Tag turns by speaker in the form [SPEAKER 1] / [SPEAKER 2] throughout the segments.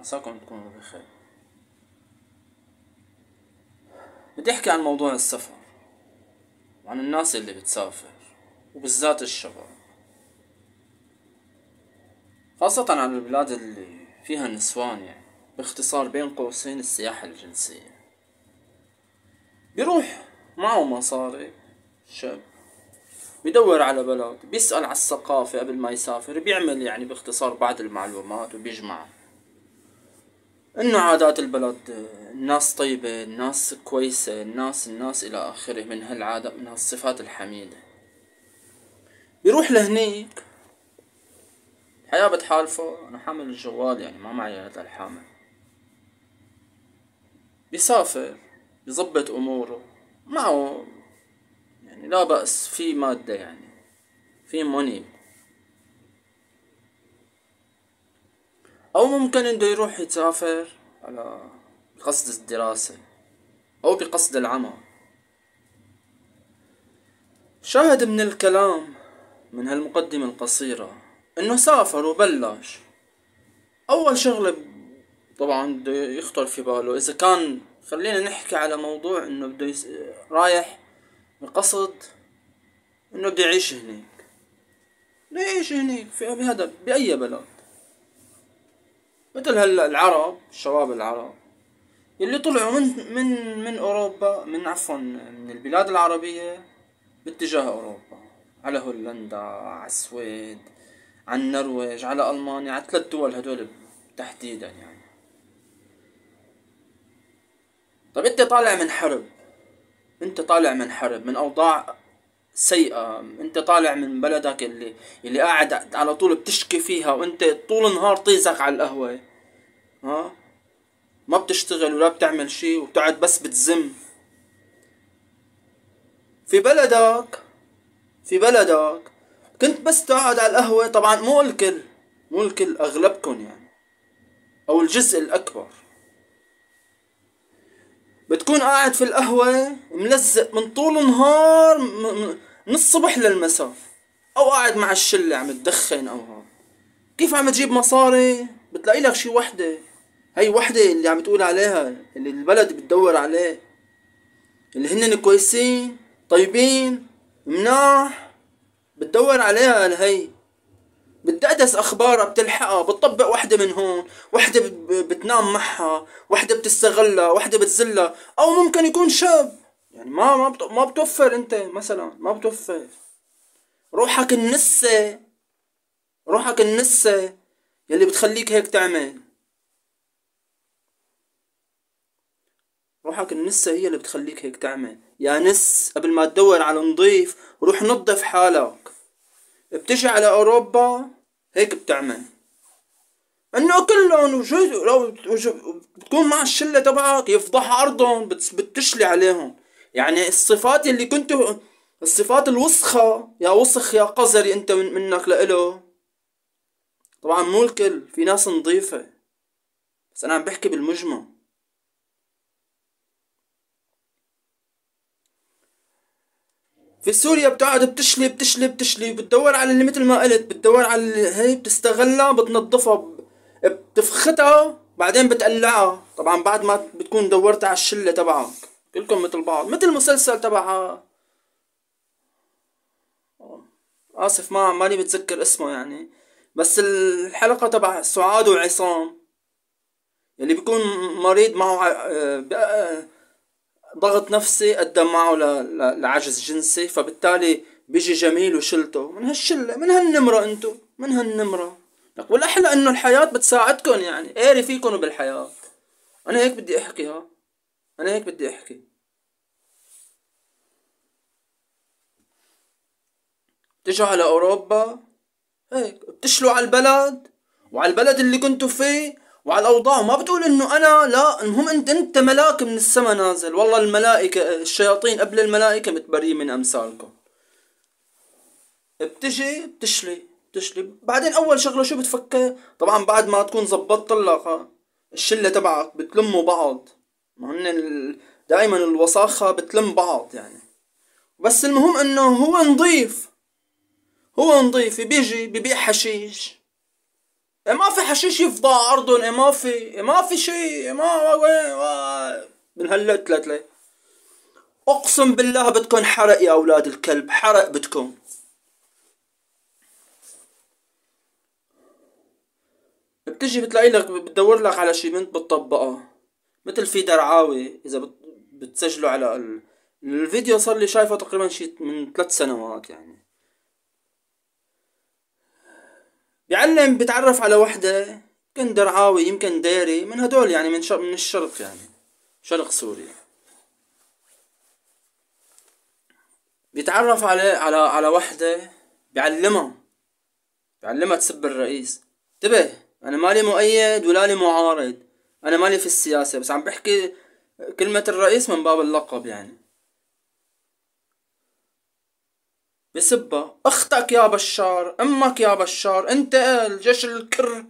[SPEAKER 1] عساكم تكونوا بخير بدي احكي عن موضوع السفر وعن الناس اللي بتسافر وبالذات الشباب خاصة عن البلاد اللي فيها نسوان يعني باختصار بين قوسين السياحة الجنسية بيروح معه مصاري شاب بيدور على بلد بيسأل على الثقافة قبل ما يسافر بيعمل يعني باختصار بعض المعلومات وبيجمعها انه عادات البلد الناس طيبة الناس كويسة الناس الناس الى اخره من هالعادة من هالصفات الحميدة بيروح لهنيك الحياة بتحالفه انا حامل الجوال يعني ما معي هذا الحامل بيسافر بيظبط اموره معه يعني لا بأس في مادة يعني في موني أو ممكن انه يروح يسافر على بقصد الدراسة أو بقصد العمل شاهد من الكلام من هالمقدمة القصيرة إنه سافر وبلش أول شغلة طبعا بده يخطر في باله إذا كان خلينا نحكي على موضوع إنه بده يس... رايح بقصد إنه بده يعيش هناك بده يعيش هناك في بهذا بأي بلد مثل هلا العرب الشباب العرب اللي طلعوا من من من اوروبا من عفوا من البلاد العربية باتجاه اوروبا على هولندا على السويد على النرويج على المانيا على ثلاث دول هدول تحديدا يعني طب انت طالع من حرب انت طالع من حرب من اوضاع سيئة انت طالع من بلدك اللي اللي قاعد على طول بتشكي فيها وانت طول النهار طيزك على القهوة ها ما بتشتغل ولا بتعمل شيء وبتقعد بس بتزم في بلدك في بلدك كنت بس تقعد على القهوة طبعا مو الكل مو الكل اغلبكم يعني او الجزء الاكبر بتكون قاعد في القهوة ملزق من طول النهار من الصبح للمساء او قاعد مع الشلة عم تدخن او هون كيف عم تجيب مصاري بتلاقي لك شي وحدة هي وحدة اللي عم تقول عليها اللي البلد بتدور عليه اللي هن كويسين طيبين مناح بتدور عليها هي بتدقدس اخبارها بتلحقها بتطبق وحده من هون وحده بتنام معها وحده بتستغلها وحده بتذلها او ممكن يكون شاب يعني ما ما ما بتوفر انت مثلا ما بتوفر روحك النسة روحك النسة يلي بتخليك هيك تعمل روحك النسة هي اللي بتخليك هيك تعمل يا نس قبل ما تدور على نظيف روح نظف حالك بتجي على أوروبا هيك بتعمل انه كلهم وجزء لو بتكون مع الشله تبعك يفضح ارضهم بتشلي عليهم يعني الصفات اللي كنت الصفات الوسخة يا وسخ يا قذري انت من منك لإله طبعا مو الكل في ناس نظيفة بس انا عم بحكي بالمجمل في سوريا بتقعد بتشلي بتشلي بتشلي بتدور على اللي مثل ما قلت بتدور على اللي هي بتستغلها بتنظفها بتفختها بعدين بتقلعها طبعا بعد ما بتكون دورت على الشلة تبعك كلكم مثل بعض مثل المسلسل تبع آسف ما ماني بتذكر اسمه يعني بس الحلقة تبع سعاد وعصام اللي بيكون مريض معه ضغط نفسي قدم معه لعجز جنسي فبالتالي بيجي جميل وشلته من هالشله من هالنمره انتو من هالنمره لك والاحلى انه الحياه بتساعدكم يعني قاري إيه فيكم بالحياه انا هيك بدي احكي ها انا هيك بدي احكي بتجوا على اوروبا هيك بتشلوا على البلد وعلى البلد اللي كنتوا فيه وعلى الاوضاع ما بتقول انه انا لا المهم انت انت ملاك من السماء نازل والله الملائكه الشياطين قبل الملائكه متبريين من امثالكم بتجي بتشلي بتشلي بعدين اول شغله شو بتفكر طبعا بعد ما تكون زبطت لك الشله تبعك بتلموا بعض ما هن دائما الوساخه بتلم بعض يعني بس المهم انه هو نظيف هو نظيف بيجي ببيع حشيش إيه ما في حشيش يفضى أرض إيه ما في إيه ما في شيء ما, ما من لي أقسم بالله بدكم حرق يا أولاد الكلب حرق بدكم بتجي بتلاقي لك بتدور لك على شي بنت بتطبقها مثل في درعاوي اذا بتسجله على ال... الفيديو صار لي شايفه تقريبا شي من ثلاث سنوات يعني بيعلم يعني بيتعرف على وحدة يمكن درعاوي يمكن ديري من هدول يعني من من الشرق يعني شرق سوريا بيتعرف على على على وحدة بيعلمها بيعلمها تسب الرئيس انتبه انا مالي مؤيد ولا لي معارض انا مالي في السياسة بس عم بحكي كلمة الرئيس من باب اللقب يعني بسبها اختك يا بشار امك يا بشار انت الجيش الكر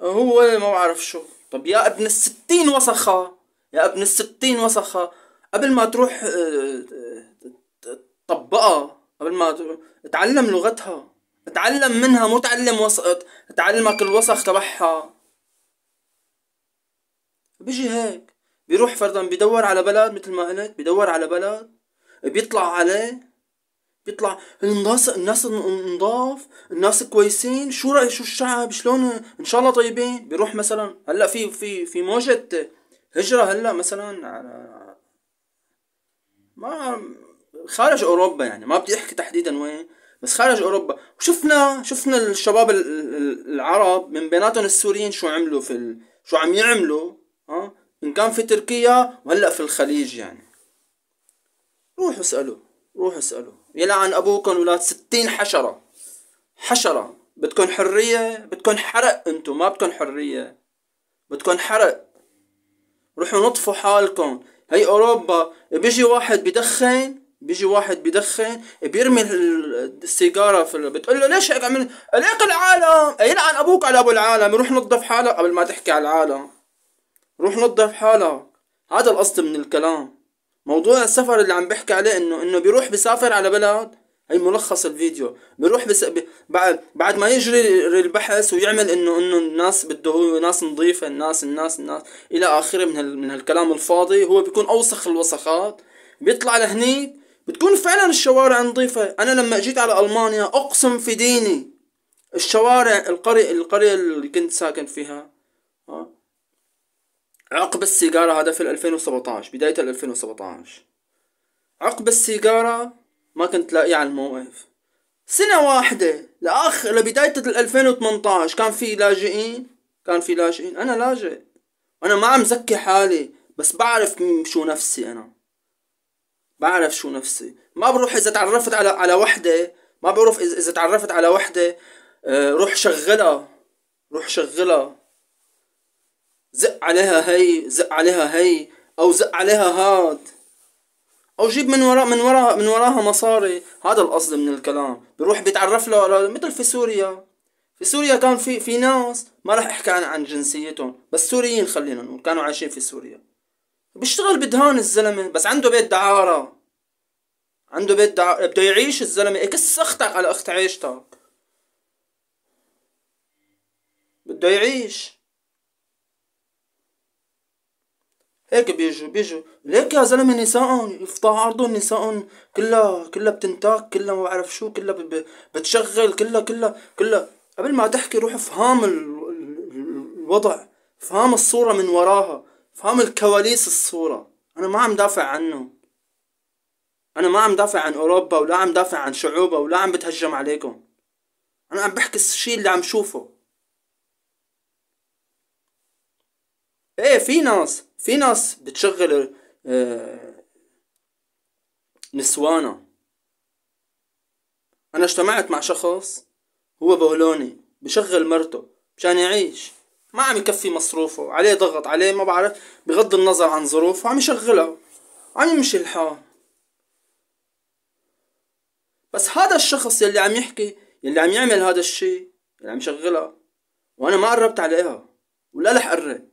[SPEAKER 1] هو ما بعرف شو طب يا ابن الستين وسخة يا ابن الستين وسخة قبل ما تروح آه، تطبقها قبل ما تعلم لغتها تعلم منها مو تعلم وسخ تعلمك الوسخ تبعها بيجي هيك بيروح فرضا بيدور على بلد مثل ما قلت بيدور على بلد بيطلع عليه يطلع الناس الناس نضاف الناس كويسين شو رأي شو الشعب شلون ان شاء الله طيبين بيروح مثلا هلا في في في موجة هجرة هلا مثلا على ما خارج اوروبا يعني ما بدي احكي تحديدا وين بس خارج اوروبا وشفنا شفنا الشباب العرب من بيناتهم السوريين شو عملوا في ال... شو عم يعملوا ها ان كان في تركيا وهلا في الخليج يعني روحوا اسالوا روح اسأله يلعن أبوك ولاد ستين حشرة حشرة بدكم حرية بدكم حرق انتم ما بدكم حرية بدكم حرق روحوا نطفوا حالكم هي أوروبا بيجي واحد بدخن بيجي واحد بدخن بيرمي السيجارة في ال... بتقول له ليش هيك عمل ليك العالم يلعن أبوك على أبو العالم روح نظف حالك قبل ما تحكي على العالم روح نظف حالك هذا القصد من الكلام موضوع السفر اللي عم بحكي عليه انه انه بيروح بيسافر على بلد هي ملخص الفيديو بيروح بس بعد بعد ما يجري البحث ويعمل انه انه الناس بده هو ناس نظيفه الناس الناس الناس الى اخره من هال... من هالكلام الفاضي هو بيكون اوسخ الوسخات بيطلع لهنيك بتكون فعلا الشوارع نظيفه انا لما اجيت على المانيا اقسم في ديني الشوارع القرية القرية اللي كنت ساكن فيها عقب السيجارة هذا في 2017 بداية 2017 عقب السيجارة ما كنت لاقيه على الموقف سنة واحدة لآخر لبداية 2018 كان في لاجئين كان في لاجئين أنا لاجئ أنا ما عم زكي حالي بس بعرف شو نفسي أنا بعرف شو نفسي ما بروح إذا تعرفت على على وحدة ما بعرف إذا تعرفت على وحدة آه، روح شغلها روح شغلها زق عليها هي زق عليها هي او زق عليها هاد او جيب من وراء من وراء من وراها مصاري هذا القصد من الكلام بروح بيتعرف له مثل في سوريا في سوريا كان في في ناس ما راح احكي عن عن جنسيتهم بس سوريين خلينا نقول كانوا عايشين في سوريا بيشتغل بدهان الزلمه بس عنده بيت دعاره عنده بيت دعاره بده يعيش الزلمه اكس اختك على اخت عيشتك بده يعيش هيك بيجوا بيجوا ليك يا زلمه نساء يفضح عرضهم نساء كلها كلها بتنتاك كلها ما بعرف شو كلها بتشغل كلها كلها كلها قبل ما تحكي روح افهم الوضع افهم الصوره من وراها افهم الكواليس الصوره انا ما عم دافع عنه انا ما عم دافع عن اوروبا ولا عم دافع عن شعوبها ولا عم بتهجم عليكم انا عم بحكي الشيء اللي عم شوفه ايه في ناس في ناس بتشغل آه، نسوانا انا اجتمعت مع شخص هو بولوني بشغل مرته مشان يعيش ما عم يكفي مصروفه عليه ضغط عليه ما بعرف بغض النظر عن ظروفه عم يشغلها عم يمشي الحال بس هذا الشخص يلي عم يحكي يلي عم يعمل هذا الشيء اللي عم يشغلها وانا ما قربت عليها ولا رح قرب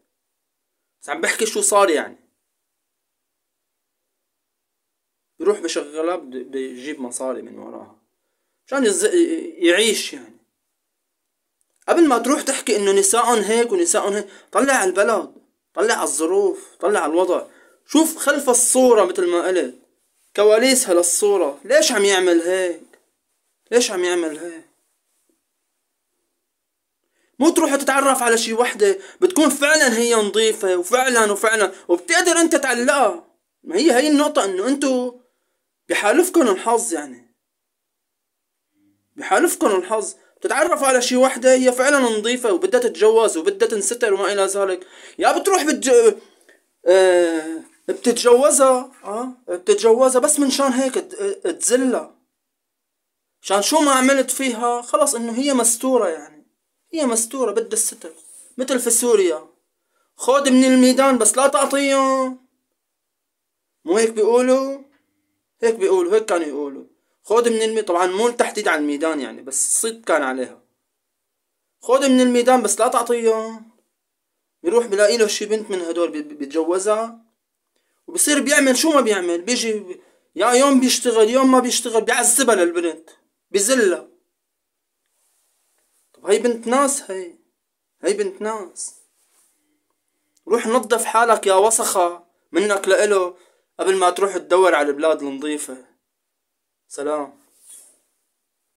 [SPEAKER 1] بس عم بحكي شو صار يعني بروح بشغلها بجيب مصاري من وراها مشان يعيش يعني قبل ما تروح تحكي انه نسائهم هيك ونسائهم هيك طلع البلد طلع الظروف طلع الوضع شوف خلف الصورة مثل ما قلت كواليسها للصورة ليش عم يعمل هيك ليش عم يعمل هيك مو تروح تتعرف على شي وحدة بتكون فعلا هي نظيفة وفعلا وفعلا وبتقدر انت تعلقها ما هي هي النقطة انه انتو بحالفكن الحظ يعني بحالفكن الحظ بتتعرف على شي وحدة هي فعلا نظيفة وبدها تتجوز وبدها تنستر وما الى ذلك يا بتروح بتج... آه... بتتجوزها اه بتتجوزها بس من شان هيك تزلها شان شو ما عملت فيها خلص انه هي مستورة يعني هي مستورة بدها الستر مثل في سوريا خود من الميدان بس لا تعطيهم مو هيك بيقولوا هيك بيقولوا هيك كانوا يقولوا خود من الميدان طبعا مو التحديد على الميدان يعني بس الصيد كان عليها خود من الميدان بس لا تعطيهم بيروح بلاقي له شي بنت من هدول بيتجوزها وبصير بيعمل شو ما بيعمل بيجي يا يوم بيشتغل يوم ما بيشتغل بيعذبها للبنت بذلها هاي بنت ناس هاي هاي بنت ناس روح نظف حالك يا وسخة منك لإله قبل ما تروح تدور على البلاد النظيفة سلام